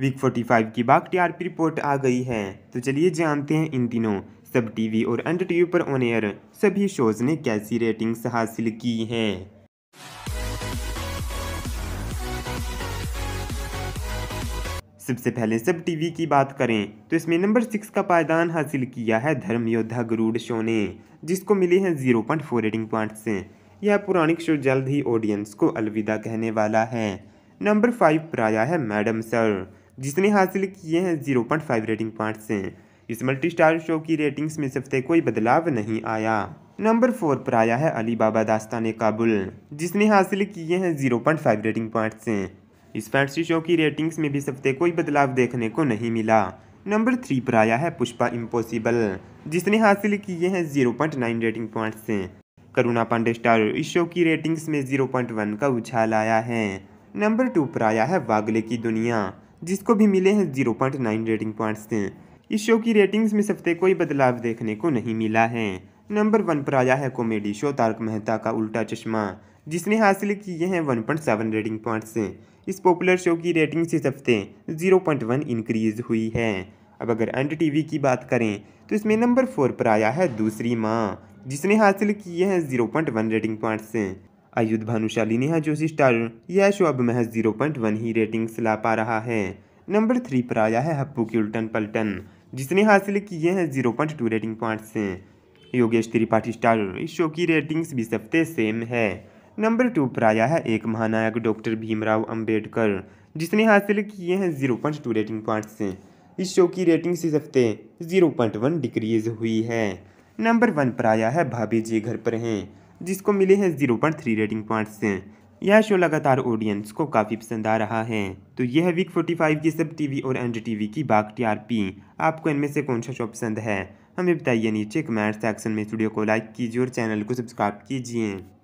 week 45 की बाग TRP report आ गई है तो चलिए जानते हैं इन दिनों सब टीवी और अंडर टीवी पर ऑन एयर सभी शोज ने कैसी रेटिंग्स हासिल की हैं सबसे पहले सब टीवी की बात करें तो इसमें नंबर सिक्स का पायदान हासिल किया है धर्म योद्धा गरुड़ शो ने जिसको मिले हैं zero point four rating point से यह पुराणिक शो जल्द ही ऑडियंस को अलविदा कहने वाला है नंबर फाइव पर आया है मैडम सर जिसने हासिल किए हैं zero point five rating points से इस मल्टी स्टार शो की रेटिंग्स में सबसे कोई बदलाव नहीं आया नंबर फोर पर आया है अली बाबा दास्तान काबुल जिसने हासिल किए हैं zero point five rating points से इस फैंसी शो की रेटिंग्स में भी सबसे कोई बदलाव देखने को नहीं मिला नंबर थ्री पर आया है पुष्पा इम्पोसिबल जिसने हासिल किए हैं zero point nine rating point से करुणा पांडे स्टार इस शो की रेटिंग्स में जीरो पॉइंट वन का उछाल आया है नंबर टू पर आया है वागले की दुनिया जिसको भी मिले हैं नाइन रेटिंग पॉइंट्स इस शो की रेटिंग्स में सबसे कोई बदलाव देखने को नहीं मिला है नंबर वन पर आया है कॉमेडी शो तारक मेहता का उल्टा चश्मा जिसने हासिल किए हैं one point seven rating points इस पॉपुलर शो की रेटिंग इस हफ्ते जीरो पॉइंट वन इंक्रीज हुई है अब अगर एन टी की बात करें तो इसमें नंबर फोर पर आया है दूसरी माँ जिसने हासिल किए हैं zero point one rating points Ayudh Bhanushali Neha Joshi star यह शो अब महज जीरो पॉइंट वन ही रेटिंग्स ला पा रहा है नंबर थ्री पर आया है हप्पू की उल्टन पलटन जिसने हासिल किए हैं zero point two rating points Yogesh Tripathi star इस शो की रेटिंग्स भी हफ्ते सेम है नंबर टू पर आया है एक महानायक डॉक्टर भीमराव अंबेडकर जिसने हासिल किए हैं zero point two rating points इस शो की रेटिंग्स इस हफ्ते जीरो पॉइंट वन डिक्रीज हुई है नंबर वन पर आया है भाभी जी घर पर हैं जिसको मिले हैं zero point three rating points यह शो लगातार ऑडियंस को काफ़ी पसंद आ रहा है तो यह वीक 45 की सब टीवी और एन टीवी की बाग टीआरपी आपको इनमें से कौन सा शो पसंद है हमें बताइए नीचे कमेंट सेक्शन में स्टूडियो को लाइक कीजिए और चैनल को सब्सक्राइब कीजिए